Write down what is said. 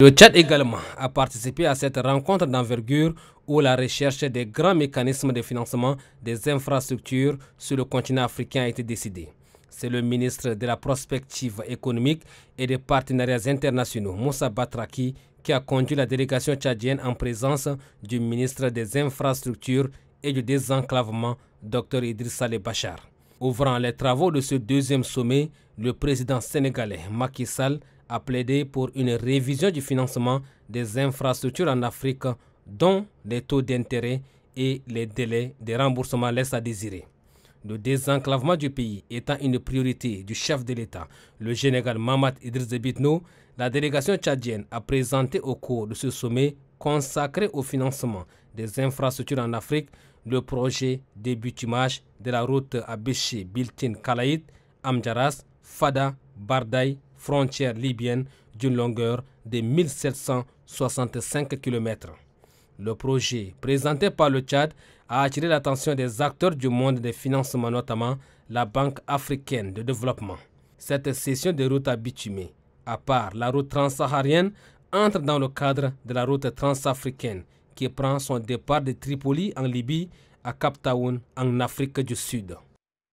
Le Tchad également a participé à cette rencontre d'envergure où la recherche des grands mécanismes de financement des infrastructures sur le continent africain a été décidée. C'est le ministre de la Prospective économique et des partenariats internationaux, Moussa Batraki, qui a conduit la délégation tchadienne en présence du ministre des Infrastructures et du Désenclavement, Dr Idrissa Bachar. Ouvrant les travaux de ce deuxième sommet, le président sénégalais Macky Sall a plaidé pour une révision du financement des infrastructures en Afrique, dont les taux d'intérêt et les délais de remboursement laissent à désirer. Le désenclavement du pays étant une priorité du chef de l'État, le général Mamad Idriss Debitno, la délégation tchadienne a présenté au cours de ce sommet consacré au financement des infrastructures en Afrique le projet de de la route Abéché Biltin Kalaïd, Amjaras, Fada, Bardaï, frontière libyenne d'une longueur de 1765 km. Le projet présenté par le Tchad a attiré l'attention des acteurs du monde des financements, notamment la Banque africaine de développement. Cette session de route à à part la route transsaharienne, entre dans le cadre de la route transafricaine qui prend son départ de Tripoli en Libye à Cap en Afrique du Sud.